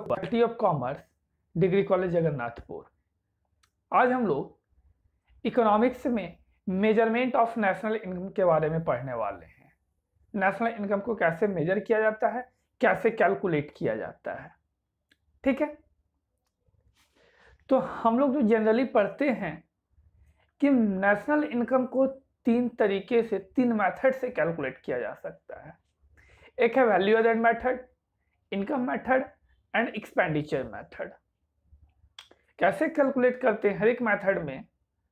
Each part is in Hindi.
faculty of commerce degree college Jagannathpur आज हम लोग इकोनॉमिक्स में मेजरमेंट ऑफ नेशनल इनकम के बारे में पढ़ने वाले हैं नेशनल इनकम को कैसे मेजर किया जाता है कैसे कैलकुलेट किया जाता है ठीक है तो हम लोग जो जनरली पढ़ते हैं कि नेशनल इनकम को तीन तरीके से तीन मेथड से कैलकुलेट किया जा सकता है एक है value added method income method and expenditure method कैसे कैलकुलेट करते हैं हर एक मेथड में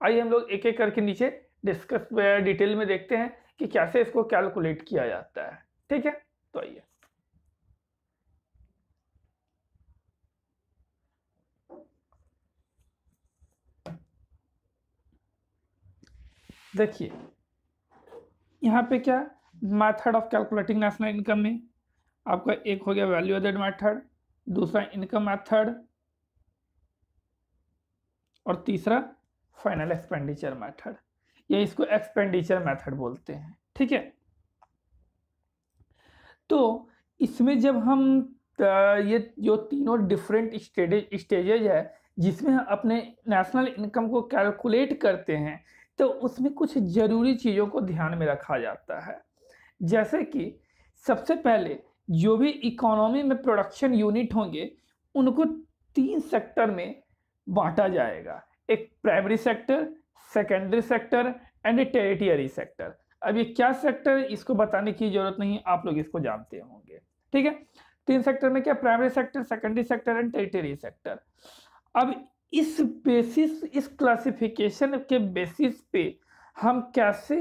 आइए हम लोग एक एक करके नीचे डिस्कस डिटेल में देखते हैं कि कैसे इसको कैलकुलेट किया जाता है ठीक है तो आइए देखिए यहाँ पे क्या method of calculating national income में आपका एक हो गया वैल्यू एडेड मेथड दूसरा इनकम मेथड और तीसरा फाइनल एक्सपेंडिचर मेथड या इसको एक्सपेंडिचर मेथड बोलते हैं ठीक है तो इसमें जब हम ये जो तीनों डिफरेंट स्टेज स्टेजेज है जिसमें हम अपने नेशनल इनकम को कैलकुलेट करते हैं तो उसमें कुछ ज़रूरी चीज़ों को ध्यान में रखा जाता है जैसे कि सबसे पहले जो भी इकोनॉमी में प्रोडक्शन यूनिट होंगे उनको तीन सेक्टर में बांटा जाएगा एक primary sector secondary sector and territory sector अब ये क्या सेक्टर इसको बताने की जरूरत नहीं आप लोग इसको जानते होंगे ठीक है तीन सेक्टर में क्या primary sector secondary sector and territory sector अब इस बेसिस इस क्लासिफिकेशन के बेसिस पे हम कैसे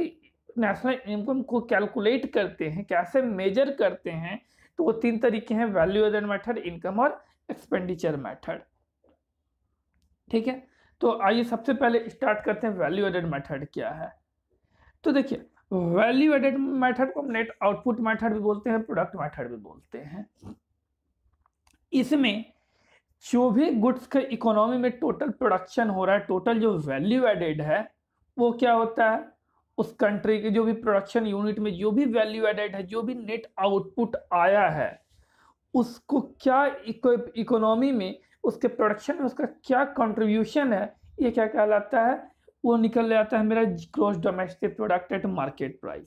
नेशनल इनकम को कैलकुलेट करते हैं कैसे मेजर करते हैं तो वो तीन तरीके हैं वैल्यू एडेड मेथड इनकम और एक्सपेंडिचर मेथड ठीक है तो आइए सबसे पहले स्टार्ट करते हैं वैल्यू एडेड मेथड क्या है तो देखिए वैल्यू एडेड मेथड को हम नेट आउटपुट मेथड भी बोलते हैं प्रोडक्ट मेथड भी बोलते हैं इसमें जो भी गुड्स के इकोनॉमी में टोटल प्रोडक्शन हो रहा है टोटल जो वैल्यू एडेड है वो क्या होता है उस कंट्री के जो भी प्रोडक्शन यूनिट में जो भी वैल्यू एडेड है जो भी नेट आउटपुट आया है उसको क्या इकोनॉमी में उसके प्रोडक्शन में उसका क्या कंट्रीब्यूशन है ये क्या कहलाता है वो निकल जाता है मेरा gross domestic product at market price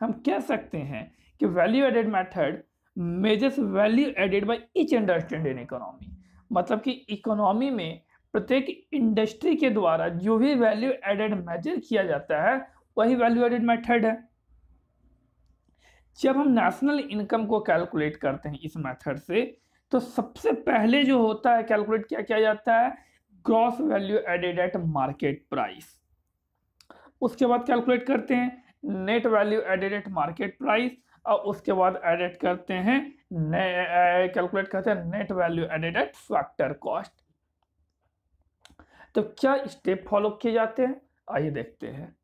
हम कह सकते हैं कि value added method measures value added by each industry in economy मतलब कि इकोनॉमी में प्रत्येक इंडस्ट्री के द्वारा जो भी वैल्यू एडेड मेजर किया जाता है वही वैल्यू एडेड मैथड है जब हम नेशनल इनकम को कैलकुलेट करते हैं इस मैथड से तो सबसे पहले जो होता है कैलकुलेट क्या किया जाता है gross value added at market price उसके बाद कैलकुलेट करते हैं net value added at market price और उसके बाद एडेड करते हैं कैलकुलेट करते हैं net value added at factor cost तो क्या स्टेप फॉलो किए जाते हैं आइए देखते हैं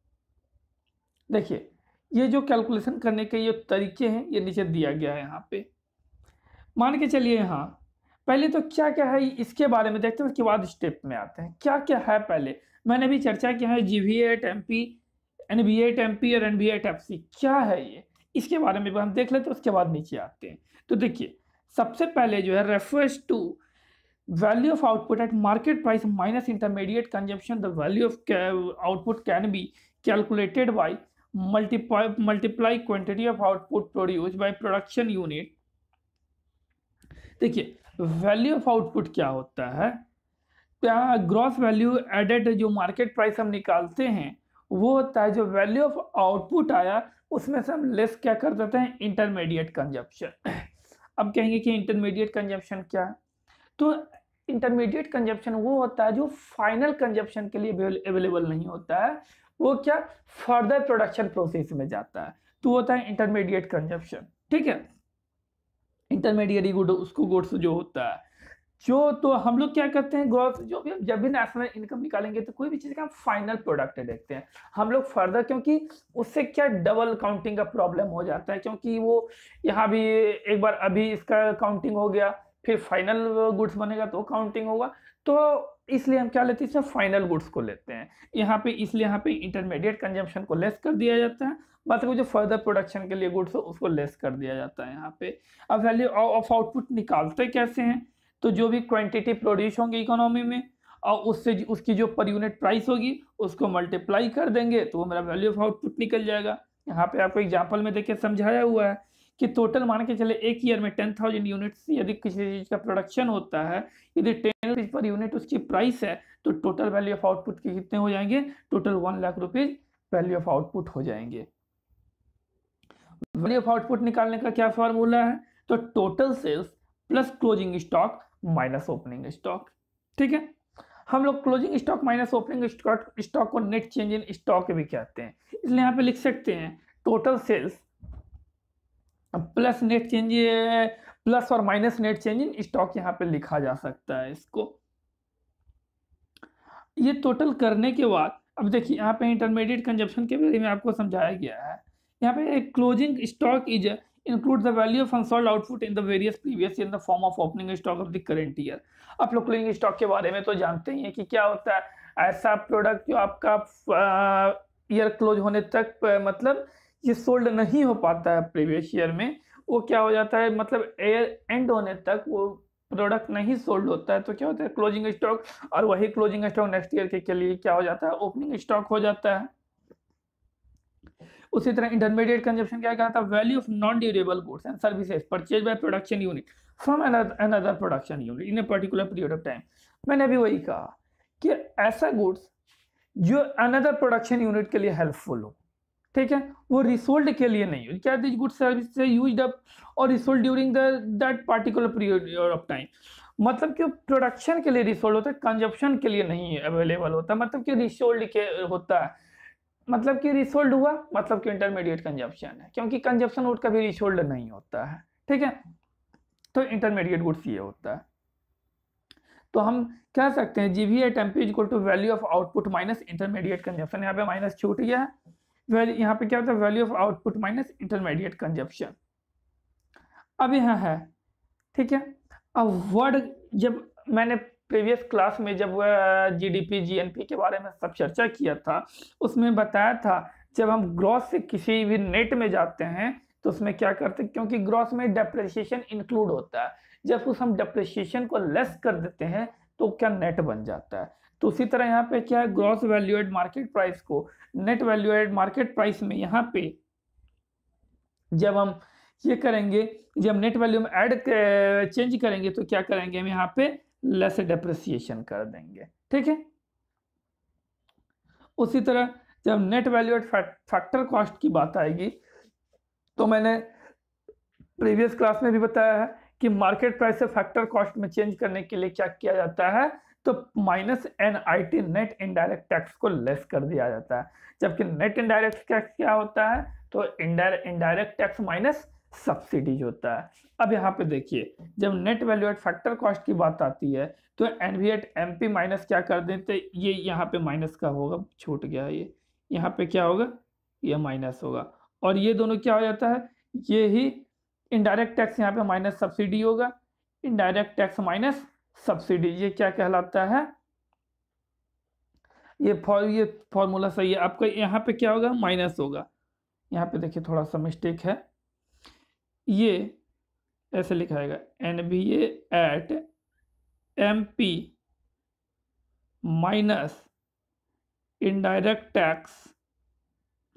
देखिए ये जो कैलकुलेशन करने के ये तरीके हैं ये नीचे दिया गया है यहाँ पे मान के चलिए यहाँ पहले तो क्या क्या है इसके बारे में देखते हैं उसके बाद स्टेप में आते हैं क्या क्या है पहले मैंने अभी चर्चा किया है G V at M P N B at M P और N B at F C क्या है ये इसके बारे में भी हम देख लेते हैं उसके बाद नीचे आते हैं तो देखिए सबसे पहले जो है reference to value of output at market price minus intermediate consumption the value of output can be calculated by multiply multiply of output produce produced production production देखिए वैल्यू ऑफ आउटपुट क्या होता है ग्रॉस वैल्यू एडेड जो मार्केट प्राइस हम निकालते हैं वो होता है जो वैल्यू ऑफ आउटपुट आया उसमें से हम लेस क्या कर देते हैं इंटरमीडिएट कंजप्शन अब कहेंगे कि इंटरमीडिएट कंजप्शन क्या है तो इंटरमीडिएट कंजप्शन वो होता है जो फाइनल कंजप्शन के लिए अवेलेबल नहीं होता है वो क्या फर्दर प्रोडक्शन प्रोसेस में जाता है तो होता है इंटरमीडिएट कंजप्शन ठीक है इंटरमीडिएट गुड उसको गुड्स जो होता है जो तो हम लोग क्या करते हैं ग्रॉस जो भी जब भी नेशनल इनकम निकालेंगे तो कोई भी चीज़ का हम फाइनल प्रोडक्ट देखते हैं हम लोग फर्दर क्योंकि उससे क्या डबल काउंटिंग का प्रॉब्लम हो जाता है क्योंकि वो यहाँ भी एक बार अभी इसका काउंटिंग हो गया फिर फाइनल गुड्स बनेगा तो काउंटिंग होगा तो इसलिए हम क्या लेते हैं इसमें फाइनल गुड्स को लेते हैं यहाँ पे इसलिए यहाँ पे इंटरमीडिएट कंजम्पशन को लेस कर दिया जाता है बात जो फर्दर प्रोडक्शन के लिए गुड्स हो उसको लेस कर दिया जाता है यहाँ पे अब वैल्यू ऑफ आउटपुट निकालते कैसे हैं तो जो भी क्वांटिटी प्रोड्यूस होंगे इकोनॉमी में और उससे उसकी जो पर यूनिट प्राइस होगी उसको मल्टीप्लाई कर देंगे तो वो मेरा वैल्यू ऑफ आउटपुट निकल जाएगा यहाँ पे आपको एग्जाम्पल में देखिए समझाया हुआ है कि टोटल मान के चले एक ईयर में टेन थाउजेंड यूनिट यदि किसी चीज़ का प्रोडक्शन होता है यदि टेन रुपीज़ पर यूनिट उसकी प्राइस है तो टोटल वैल्यू ऑफ आउटपुट के कितने हो जाएंगे total one lakh rupees value of output हो जाएंगे वैल्यू ऑफ आउटपुट निकालने का क्या फॉर्मूला है तो total sales plus closing stock minus opening stock ठीक है हम लोग closing stock minus opening stock stock को नेट चेंज इन स्टॉक भी कहते हैं इसलिए यहाँ पे लिख सकते हैं total sales plus net change plus और minus net change in stock यहाँ पे लिखा जा सकता है इसको ये टोटल करने के बाद अब देखिए यहाँ पे इंटरमीडिएट कंजप्शन के बारे में आपको समझाया गया है यहाँ पे closing stock is include the value of unsold output in the various previous in the form of opening stock of the current year आप लोग क्लोजिंग स्टॉक के बारे में तो जानते ही हैं कि क्या होता है ऐसा प्रोडक्ट जो आपका ईयर क्लोज होने तक मतलब ये सोल्ड नहीं हो पाता है प्रीवियस ईयर में वो क्या हो जाता है मतलब एयर एंड होने तक वो प्रोडक्ट नहीं सोल्ड होता है तो क्या होता है क्लोजिंग स्टॉक और वही क्लोजिंग स्टॉक नेक्स्ट ईयर के, के लिए क्या हो जाता है ओपनिंग स्टॉक हो जाता है उसी तरह इंटरमीडिएट कंजप्शन क्या कहता है value of non durable goods and services purchase by production unit from another production unit in a particular period of time मैंने अभी वही कहा कि ऐसा गुड्स जो अनदर प्रोडक्शन यूनिट के लिए हेल्पफुल हो ठीक है वो रिसोल्ड के लिए नहीं यूज क्या this good service use up और resold during the that particular period of time मतलब कि प्रोडक्शन के लिए रिसोल्ड होता है कंजप्शन के लिए नहीं अवेलेबल होता मतलब कि रिसोल्ड के होता है मतलब कि रिसोल्ड हुआ मतलब कि इंटरमीडिएट कंजप्शन है क्योंकि कंजप्शन वुड कभी रिसोल्ड नहीं होता है ठीक है तो इंटरमीडिएट गुड्स ये होता है तो हम कह सकते हैं G V V at equal to value of output minus intermediate consumption यहाँ पे माइनस छूट गया है वैल्यू यहाँ पे क्या होता है value of output minus intermediate consumption अब यहाँ है ठीक है अब वर्ड जब मैंने प्रीवियस क्लास में जब जीडीपी जीएनपी के बारे में सब चर्चा किया था उसमें बताया था जब हम ग्रॉस से किसी भी नेट में जाते हैं तो उसमें क्या करते हैं क्योंकि ग्रॉस में डेप्रिसिएशन इंक्लूड होता है जब उस हम डेप्रिसिएशन को लेस कर देते हैं तो क्या नेट बन जाता है तो उसी तरह यहाँ पे क्या है gross value added market price को net value added market price में यहाँ पे जब हम ये करेंगे जब नेट वैल्यू में एड चेंज करेंगे तो क्या करेंगे हम यहाँ पे लेस डेप्रिसिएशन कर देंगे ठीक है उसी तरह जब net value added factor cost की बात आएगी तो मैंने प्रीवियस क्लास में भी बताया है कि मार्केट प्राइस से फैक्टर कॉस्ट में चेंज करने के लिए क्या किया जाता है तो minus N I T net indirect tax को लेस कर दिया जाता है जबकि नेट इनडायरेक्ट टैक्स क्या होता है तो इनडायरेक्ट टैक्स माइनस सब्सिडीज होता है अब यहाँ पे देखिए जब net value at factor cost की बात आती है तो N V at M P minus क्या कर देते ये यहाँ पे माइनस का होगा छूट गया ये यहाँ पे क्या होगा ये माइनस होगा और ये दोनों क्या हो जाता है ये ही इनडायरेक्ट टैक्स यहाँ पे माइनस सब्सिडी होगा इनडायरेक्ट टैक्स माइनस सब्सिडी ये क्या कहलाता है ये फॉर ये फॉर्मूला सही है आपका यहाँ पे क्या होगा माइनस होगा यहाँ पे देखिए थोड़ा सा मिस्टेक है ये ऐसे लिखा जाएगा N B at M P minus indirect tax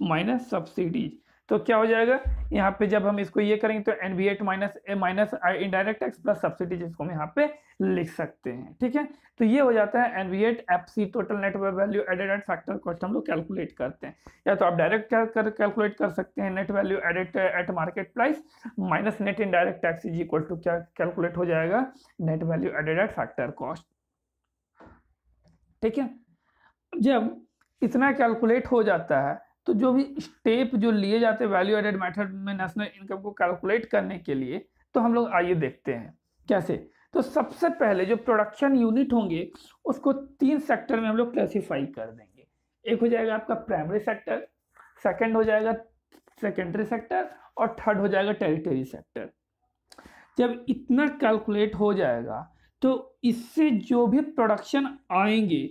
minus subsidies तो क्या हो जाएगा यहाँ पे जब हम इसको ये करेंगे तो N B at minus minus indirect tax plus subsidy जिसको हम यहाँ पे लिख सकते हैं ठीक है तो ये हो जाता है N B at F C total network value added at factor cost हम लोग कैलकुलेट करते हैं या तो आप डायरेक्ट कैलकुलेट कर सकते हैं net value added at market price minus net indirect tax is equal to क्या कैलकुलेट हो जाएगा net value added at factor cost ठीक है जब इतना कैलकुलेट हो जाता है तो जो भी स्टेप जो लिए जाते हैं वैल्यू एडेड मेथड में नेशनल इनकम को कैलकुलेट करने के लिए तो हम लोग आइए देखते हैं कैसे तो सबसे पहले जो प्रोडक्शन यूनिट होंगे उसको तीन सेक्टर में हम लोग क्लासीफाई कर देंगे एक हो जाएगा आपका प्राइमरी सेक्टर सेकेंड हो जाएगा सेकेंडरी सेक्टर और थर्ड हो जाएगा टेरिटरी सेक्टर जब इतना कैलकुलेट हो जाएगा तो इससे जो भी प्रोडक्शन आएंगे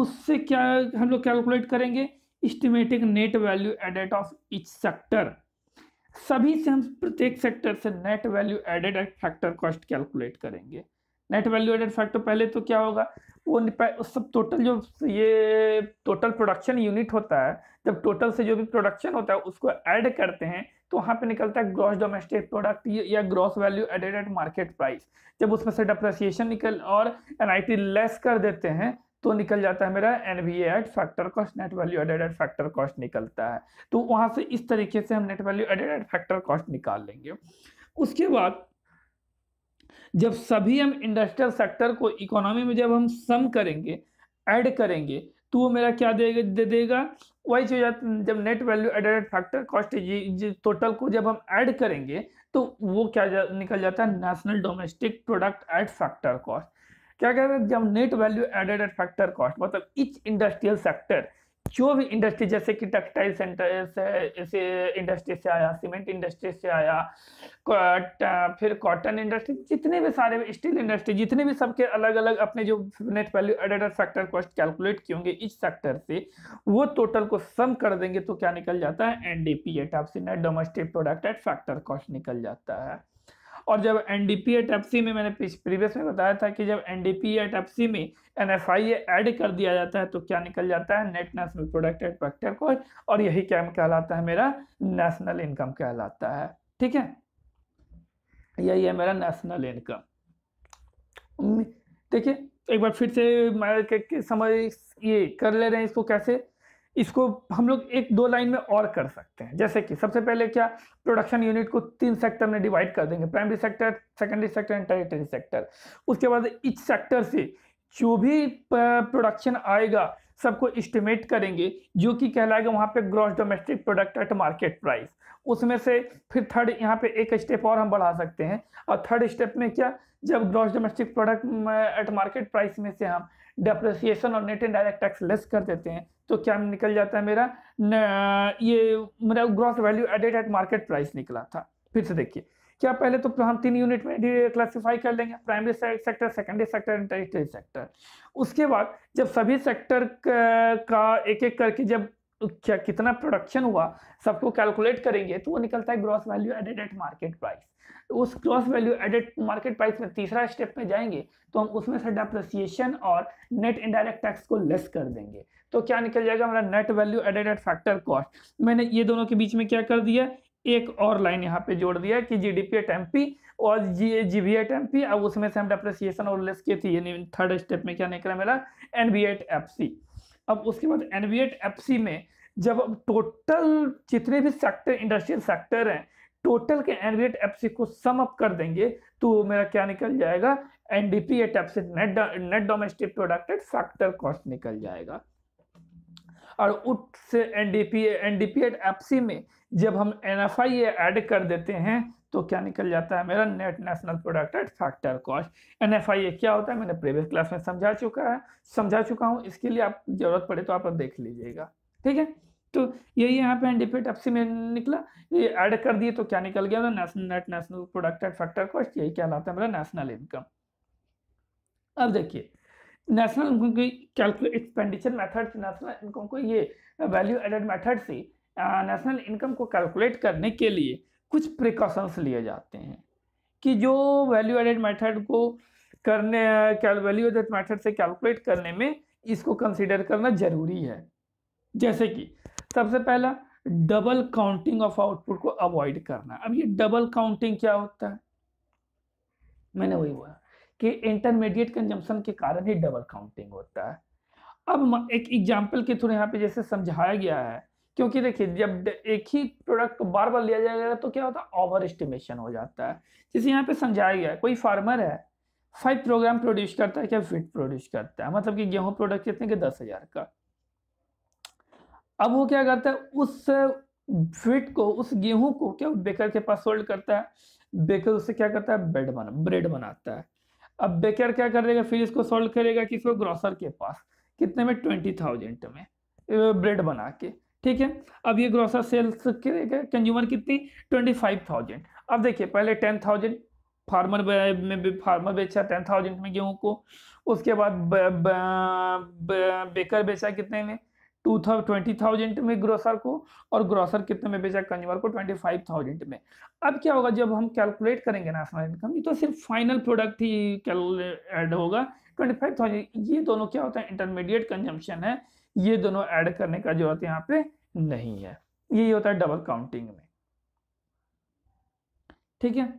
उससे क्या हम लोग कैलकुलेट करेंगे estimate net value added of each sector सभी से हम प्रत्येक सेक्टर से net value added and factor cost calculate करेंगे नेट वैल्यू एडेड फैक्टर पहले तो क्या होगा वो उस सब टोटल जो ये टोटल प्रोडक्शन यूनिट होता है जब टोटल से जो भी प्रोडक्शन होता है उसको ऐड करते हैं तो वहाँ पे निकलता है ग्रॉस डोमेस्टिक प्रोडक्ट या gross value added at market price जब उसमें से डिप्रेसिएशन निकल और एन लेस कर देते हैं तो निकल जाता है मेरा N V at factor cost net value added at factor cost निकलता है तो वहाँ से इस तरीके से हम net value added at factor cost निकाल लेंगे उसके बाद जब सभी हम इंडस्ट्रियल सेक्टर को इकोनॉमी में जब हम सम करेंगे ऐड करेंगे तो वो मेरा क्या देगा दे देगा वही चीज जब net value added factor cost total को जब हम ऐड करेंगे तो वो क्या जा, निकल जाता है national domestic product at factor cost क्या कह रहे हैं जब net value added at factor cost मतलब इच इंडस्ट्रियल सेक्टर जो भी इंडस्ट्री जैसे कि टेक्सटाइल सेंटर से, इंडस्ट्री से आया सीमेंट इंडस्ट्री से आया फिर कॉटन इंडस्ट्री जितने भी सारे स्टील इंडस्ट्री जितने भी सबके अलग अलग अपने जो net value added factor cost calculate किए होंगे इस सेक्टर से वो टोटल को सम कर देंगे तो क्या निकल जाता है NDP at of C net domestic product at factor cost निकल जाता है और जब एन डी पी या में मैंने प्रीवियस में बताया था कि जब एन डी पी या में एन एफ आई ऐड कर दिया जाता है तो क्या निकल जाता है net national product at factor को और यही क्या कहलाता है मेरा नेशनल इनकम कहलाता है ठीक है यही है मेरा नेशनल इनकम देखिए एक बार फिर से मैं समझ ये कर ले रहे हैं इसको कैसे इसको हम लोग एक दो लाइन में और कर सकते हैं जैसे कि सबसे पहले क्या प्रोडक्शन यूनिट को तीन सेक्टर में डिवाइड कर देंगे primary sector secondary sector and territory sector उसके बाद इस सेक्टर से जो भी प्रोडक्शन आएगा सबको एस्टिमेट करेंगे जो कि कहलाएगा वहाँ पे gross domestic product at market price उसमें से फिर थर्ड यहाँ पे एक स्टेप और हम बढ़ा सकते हैं और थर्ड स्टेप में क्या जब gross domestic product at market price में से हम डेप्रिसिएशन और नेट डायरेक्ट टैक्स लेस कर देते हैं तो क्या निकल जाता है मेरा ये मेरा gross value added at market price निकला था फिर से देखिए क्या पहले तो हम तीन यूनिट में क्लासिफाई कर लेंगे primary sector secondary sector and territory sector उसके बाद जब सभी सेक्टर का एक एक करके जब क्या कितना प्रोडक्शन हुआ सबको कैलकुलेट करेंगे तो वो निकलता है gross value added at market price उस cross value added market price में तीसरा स्टेप में जाएंगे तो हम उसमें से डेप्रिसिएशन और नेट इनडायरेक्ट टैक्स को लेस कर देंगे तो क्या निकल जाएगा हमारा net value added at factor cost मैंने ये दोनों के बीच में क्या कर दिया एक और लाइन यहाँ पे जोड़ दिया कि G D P at M P और G G B at M P अब उसमें से हम डेप्रिसिएशन और लेस किए थे यानी थर्ड स्टेप में क्या निकला मेरा N B at F C अब उसके बाद N B at F C में जब टोटल जितने भी सेक्टर इंडस्ट्रियल सेक्टर हैं टोटल के एनग्रेट एप्सी को सम अप कर देंगे तो मेरा क्या निकल जाएगा NDP at F C net net domestic product at factor cost निकल जाएगा और उससे एनडीपी एनडीपी एट एप्सी में जब हम एनएफआई ऐड कर देते हैं तो क्या निकल जाता है मेरा net national product at factor cost N F I A क्या होता है मैंने प्रीवियस क्लास में समझा चुका है समझा चुका हूँ इसके लिए आप जरूरत पड़े तो आप देख लीजिएगा ठीक है तो यही यहाँ पे एंडिफिट अब से में निकला ये ऐड कर दिए तो क्या निकल गया national net national product and factor cost यही कहलाता है मतलब नेशनल इनकम अब देखिए नेशनल इनकम की calculate expenditure method national income को ये वैल्यू एडेड मेथड से नेशनल इनकम को कैलकुलेट करने के लिए कुछ प्रिकॉशंस लिए जाते हैं कि जो वैल्यू एडेड मेथड को करने वैल्यू एडेड मेथड से कैलकुलेट करने में इसको कंसिडर करना जरूरी है जैसे कि सबसे पहला डबल काउंटिंग ऑफ आउटपुट को अवॉइड करना अब ये डबल काउंटिंग क्या होता है मैंने वही बोला कि इंटरमीडिएट कंजम्पशन के कारण ही डबल काउंटिंग होता है अब एक एग्जाम्पल के थ्रू यहाँ पे जैसे समझाया गया है क्योंकि देखिए जब एक ही प्रोडक्ट को बार बार लिया जाएगा तो क्या होता है ओवर एस्टिमेशन हो जाता है जैसे यहाँ पे समझाया गया है कोई फार्मर है फाइव प्रोग्राम प्रोड्यूस करता है क्या फिट प्रोड्यूस करता है मतलब कि गेहूँ प्रोडक्ट कितने के दस हज़ार का अब वो क्या करता है उस फिट को उस गेहूं को क्या बेकर के पास होल्ड करता है बेकर उससे क्या करता है ब्रेड बना ब्रेड बनाता है अब बेकर क्या कर देगा फिर इसको सोल्ड करेगा किसको ग्रोसर के पास कितने में ट्वेंटी थाउजेंड में ब्रेड बना के ठीक है अब ये ग्रोसर सेल्स करेगा कंज्यूमर कितनी ट्वेंटी फाइव थाउजेंड अब देखिए पहले टेन थाउजेंड फार्मर में फार्मर बेचा टेन थाउजेंड में गेहूँ को उसके बाद बेकर बेचा कितने में टू ट्वेंटी थाउजेंड में ग्रोसर को और ग्रोसर कितने में बेचा कंज्यूमर को ट्वेंटी फाइव थाउजेंड में अब क्या होगा जब हम कैलकुलेट करेंगे नेशनल इनकम ये तो सिर्फ फाइनल प्रोडक्ट ही ऐड होगा ट्वेंटी फाइव थाउजेंड ये दोनों क्या होता है इंटरमीडिएट कंजम्पशन है ये दोनों ऐड करने का जरूरत यहाँ पे नहीं है यही होता है डबल काउंटिंग में ठीक है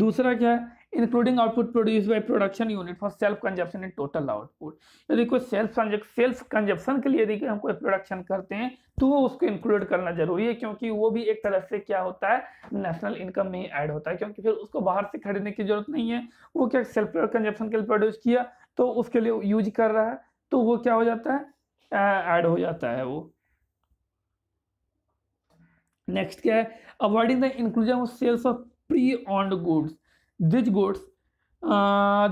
दूसरा क्या है including output produce by production unit for self consumption in total output यदि कोई सेल्फ सेल्फ कंजप्शन के लिए यदि हम कोई प्रोडक्शन करते हैं तो वो उसको इंक्लूड करना जरूरी है क्योंकि वो भी एक तरह से क्या होता है नेशनल इनकम में ऐड होता है क्योंकि फिर उसको बाहर से खरीदने की जरूरत नहीं है वो क्या सेल्फ कंजप्शन के लिए प्रोड्यूस किया तो उसके लिए यूज कर रहा है तो वो क्या हो जाता है ऐड हो जाता है वो नेक्स्ट क्या है avoiding the inclusion of sales of pre owned goods these goods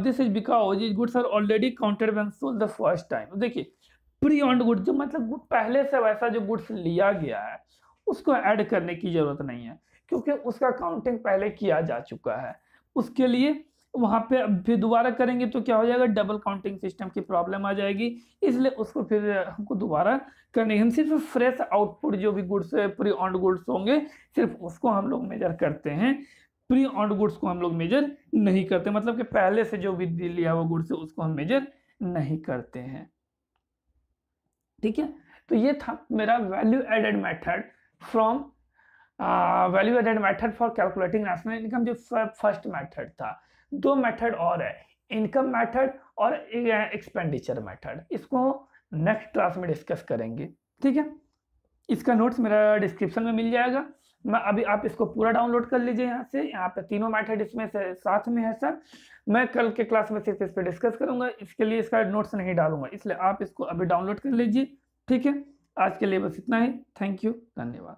this is is these goods are already counted counted sold the first time देखिए प्री ऑन गुड जो मतलब पहले से वैसा जो गुड्स लिया गया है उसको ऐड करने की ज़रूरत नहीं है क्योंकि उसका काउंटिंग पहले किया जा चुका है उसके लिए वहाँ पे फिर दोबारा करेंगे तो क्या हो जाएगा डबल काउंटिंग सिस्टम की प्रॉब्लम आ जाएगी इसलिए उसको फिर हमको दोबारा करने हम सिर्फ फ्रेश आउटपुट जो भी गुड्स प्री ऑन गुड्स होंगे सिर्फ उसको हम लोग मेजर करते हैं प्री ऑन गुड्स को हम लोग मेजर नहीं करते मतलब कि पहले से जो भी लिया हुआ गुड्स है उसको हम मेजर नहीं करते हैं ठीक है तो ये था मेरा value added method from value added method for calculating national income जो फर्स्ट मेथड था दो मेथड और है इनकम मेथड और एक्सपेंडिचर मेथड इसको नेक्स्ट क्लास में डिस्कस करेंगे ठीक है इसका नोट्स मेरा डिस्क्रिप्शन में मिल जाएगा मैं अभी आप इसको पूरा डाउनलोड कर लीजिए यहाँ से यहाँ पे तीनों मैथड इसमें से साथ में है सर मैं कल के क्लास में सिर्फ इस पर डिस्कस करूंगा इसके लिए इसका नोट्स नहीं डालूंगा इसलिए आप इसको अभी डाउनलोड कर लीजिए ठीक है आज के लिए बस इतना ही थैंक यू धन्यवाद